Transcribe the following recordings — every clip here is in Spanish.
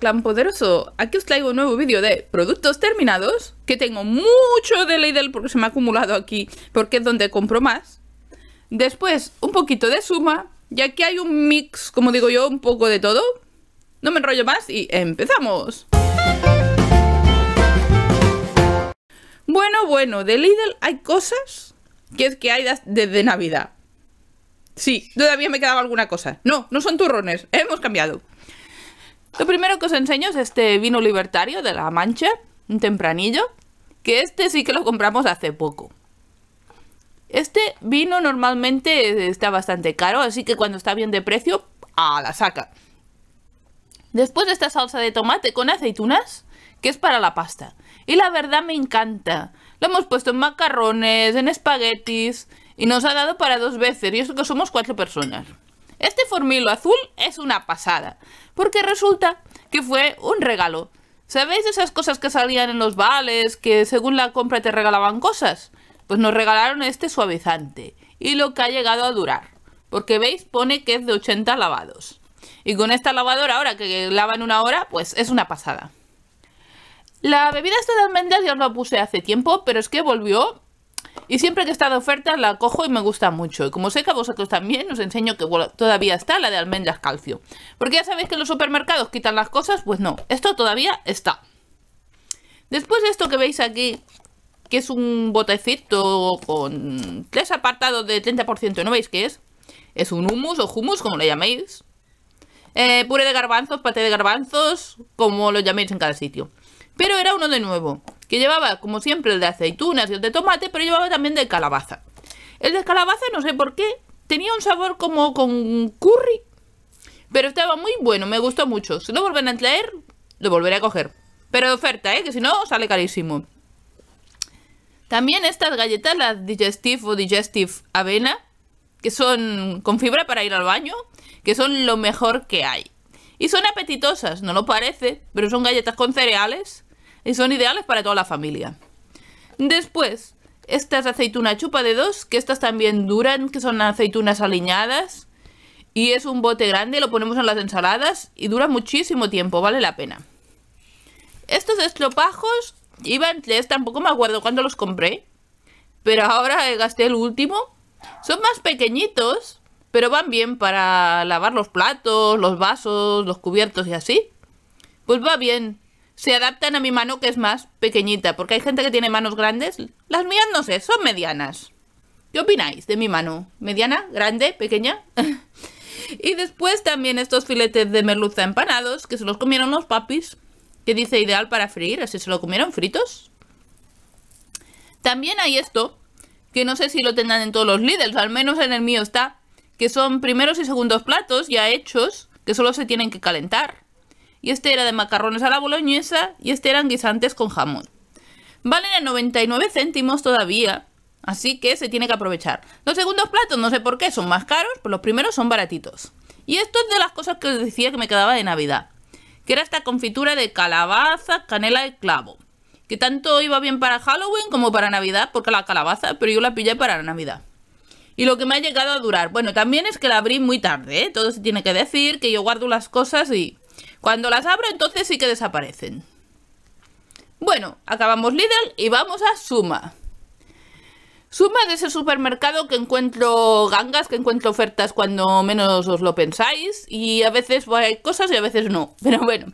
clan poderoso, aquí os traigo un nuevo vídeo de productos terminados que tengo mucho de Lidl porque se me ha acumulado aquí porque es donde compro más después un poquito de suma y aquí hay un mix, como digo yo, un poco de todo no me enrollo más y empezamos bueno, bueno, de Lidl hay cosas que es que hay desde Navidad sí, todavía me quedaba alguna cosa no, no son turrones, hemos cambiado lo primero que os enseño es este vino libertario de La Mancha, un tempranillo, que este sí que lo compramos hace poco. Este vino normalmente está bastante caro, así que cuando está bien de precio, a la saca. Después esta salsa de tomate con aceitunas, que es para la pasta. Y la verdad me encanta. Lo hemos puesto en macarrones, en espaguetis, y nos ha dado para dos veces, y eso que somos cuatro personas. Este formilo azul es una pasada, porque resulta que fue un regalo. ¿Sabéis esas cosas que salían en los vales, que según la compra te regalaban cosas? Pues nos regalaron este suavizante, y lo que ha llegado a durar. Porque veis, pone que es de 80 lavados. Y con esta lavadora ahora que lava en una hora, pues es una pasada. La bebida esta de almendras ya os la puse hace tiempo, pero es que volvió y siempre que está de oferta la cojo y me gusta mucho. Y como sé que a vosotros también, os enseño que todavía está la de almendras calcio. Porque ya sabéis que los supermercados quitan las cosas, pues no, esto todavía está. Después de esto que veis aquí, que es un botecito con tres apartados de 30%, ¿no veis qué es? Es un humus o hummus, como lo llaméis. Eh, puré de garbanzos, paté de garbanzos, como lo llaméis en cada sitio. Pero era uno de nuevo que llevaba, como siempre, el de aceitunas y el de tomate, pero llevaba también de calabaza. El de calabaza, no sé por qué, tenía un sabor como con curry, pero estaba muy bueno, me gustó mucho. Si lo vuelven a traer, lo volveré a coger. Pero de oferta, ¿eh? que si no, sale carísimo. También estas galletas, las Digestive o Digestive Avena, que son con fibra para ir al baño, que son lo mejor que hay. Y son apetitosas, no lo parece, pero son galletas con cereales y son ideales para toda la familia. Después, estas aceitunas chupa de dos, que estas también duran, que son aceitunas aliñadas. Y es un bote grande, lo ponemos en las ensaladas y dura muchísimo tiempo, vale la pena. Estos estropajos iban tres, este tampoco me acuerdo cuándo los compré. Pero ahora gasté el último. Son más pequeñitos, pero van bien para lavar los platos, los vasos, los cubiertos y así. Pues va bien, se adaptan a mi mano que es más pequeñita, porque hay gente que tiene manos grandes, las mías no sé, son medianas. ¿Qué opináis de mi mano? ¿Mediana? ¿Grande? ¿Pequeña? y después también estos filetes de merluza empanados, que se los comieron los papis, que dice ideal para freír, así se lo comieron fritos. También hay esto, que no sé si lo tendrán en todos los líderes al menos en el mío está, que son primeros y segundos platos ya hechos, que solo se tienen que calentar y este era de macarrones a la boloñesa y este eran guisantes con jamón. Valen a 99 céntimos todavía, así que se tiene que aprovechar. Los segundos platos, no sé por qué, son más caros, pero los primeros son baratitos. Y esto es de las cosas que os decía que me quedaba de Navidad, que era esta confitura de calabaza, canela y clavo, que tanto iba bien para Halloween como para Navidad, porque la calabaza, pero yo la pillé para la Navidad y lo que me ha llegado a durar. Bueno, también es que la abrí muy tarde, ¿eh? todo se tiene que decir, que yo guardo las cosas y cuando las abro, entonces sí que desaparecen. Bueno, acabamos Lidl y vamos a Suma. Suma es ese supermercado que encuentro gangas, que encuentro ofertas cuando menos os lo pensáis. Y a veces pues, hay cosas y a veces no. Pero bueno,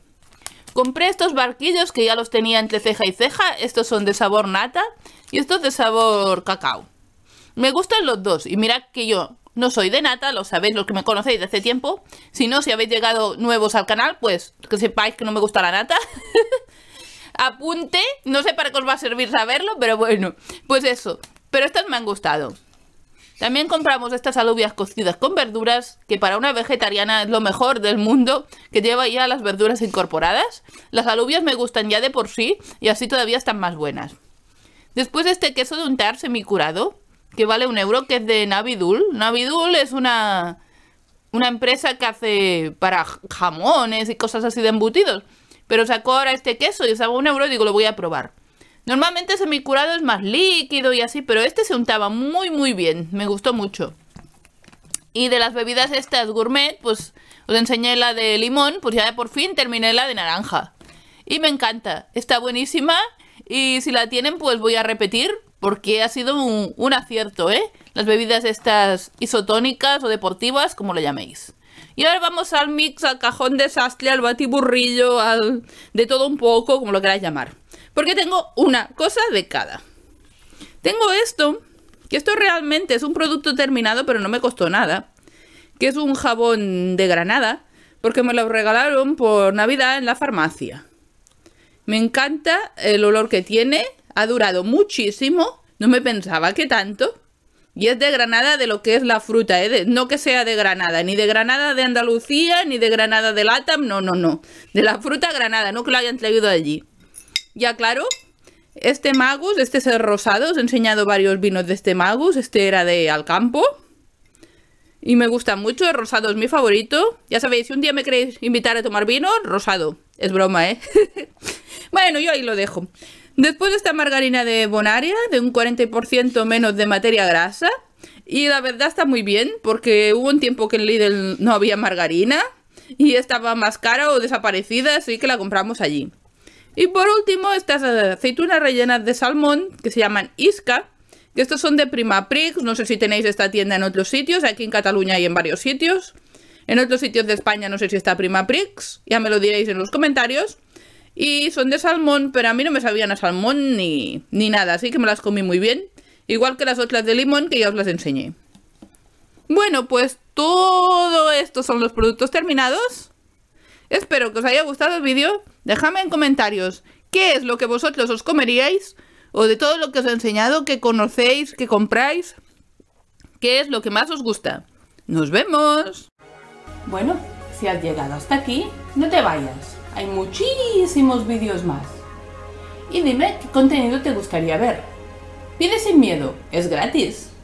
compré estos barquillos que ya los tenía entre ceja y ceja. Estos son de sabor nata y estos de sabor cacao. Me gustan los dos y mirad que yo no soy de nata, lo sabéis los que me conocéis de hace tiempo. Si no, si habéis llegado nuevos al canal, pues que sepáis que no me gusta la nata. Apunte, no sé para qué os va a servir saberlo, pero bueno, pues eso. Pero estas me han gustado. También compramos estas alubias cocidas con verduras, que para una vegetariana es lo mejor del mundo, que lleva ya las verduras incorporadas. Las alubias me gustan ya de por sí y así todavía están más buenas. Después de este queso de untar semicurado, que vale un euro, que es de Navidul. Navidul es una, una empresa que hace para jamones y cosas así de embutidos. Pero sacó ahora este queso y estaba un euro y digo, lo voy a probar. Normalmente semicurado es más líquido y así, pero este se untaba muy muy bien, me gustó mucho. Y de las bebidas estas gourmet, pues os enseñé la de limón, pues ya por fin terminé la de naranja. Y me encanta, está buenísima y si la tienen pues voy a repetir porque ha sido un, acierto, ¿eh? Las bebidas estas isotónicas o deportivas, como lo llaméis. Y ahora vamos al mix, al cajón de sastre, al batiburrillo, al de todo un poco, como lo queráis llamar. Porque tengo una cosa de cada. Tengo esto, que esto realmente es un producto terminado, pero no me costó nada. Que es un jabón de granada, porque me lo regalaron por Navidad en la farmacia. Me encanta el olor que tiene, ha durado muchísimo, no me pensaba que tanto. Y es de Granada de lo que es la fruta, ¿eh? no que sea de Granada, ni de Granada de Andalucía, ni de Granada de Latam, no, no, no. De la fruta Granada, no que lo hayan traído allí. Ya claro, este Magus, este es el rosado, os he enseñado varios vinos de este Magus, este era de Alcampo. Y me gusta mucho, el rosado es mi favorito. Ya sabéis, si un día me queréis invitar a tomar vino, rosado. Es broma, ¿eh? bueno, yo ahí lo dejo. Después esta margarina de Bonaria, de un 40% menos de materia grasa, y la verdad está muy bien, porque hubo un tiempo que en Lidl no había margarina, y estaba más cara o desaparecida, así que la compramos allí. Y por último, estas aceitunas rellenas de salmón, que se llaman isca, que estos son de Prima Prix, no sé si tenéis esta tienda en otros sitios, aquí en Cataluña y en varios sitios. En otros sitios de España no sé si está Prima Prix, ya me lo diréis en los comentarios. Y son de salmón, pero a mí no me sabían a salmón ni, nada, así que me las comí muy bien. Igual que las otras de limón que ya os las enseñé. Bueno, pues todo esto son los productos terminados. Espero que os haya gustado el vídeo. Dejadme en comentarios qué es lo que vosotros os comeríais o de todo lo que os he enseñado, que conocéis, que compráis, qué es lo que más os gusta. ¡Nos vemos! Bueno, si has llegado hasta aquí, no te vayas hay muchísimos vídeos más. Y dime qué contenido te gustaría ver. Pide sin miedo, es gratis.